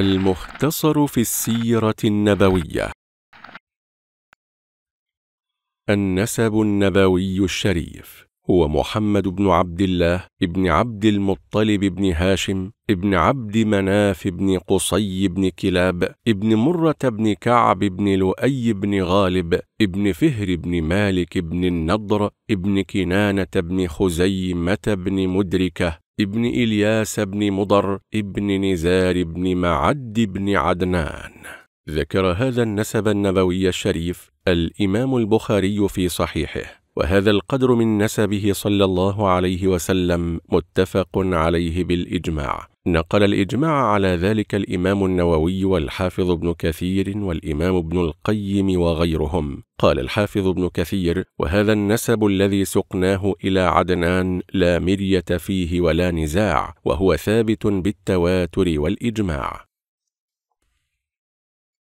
المختصر في السيرة النبوية النسب النبوي الشريف هو محمد بن عبد الله بن عبد المطلب بن هاشم بن عبد مناف بن قصي بن كلاب بن مرة بن كعب بن لؤي بن غالب بن فهر بن مالك بن النضر بن كنانة بن خزيمة بن مدركة ابن إلياس بن مضر ابن نزار بن معد بن عدنان ذكر هذا النسب النبوي الشريف الإمام البخاري في صحيحه وهذا القدر من نسبه صلى الله عليه وسلم متفق عليه بالإجماع نقل الإجماع على ذلك الإمام النووي والحافظ ابن كثير والإمام ابن القيم وغيرهم قال الحافظ ابن كثير وهذا النسب الذي سقناه إلى عدنان لا مرية فيه ولا نزاع وهو ثابت بالتواتر والإجماع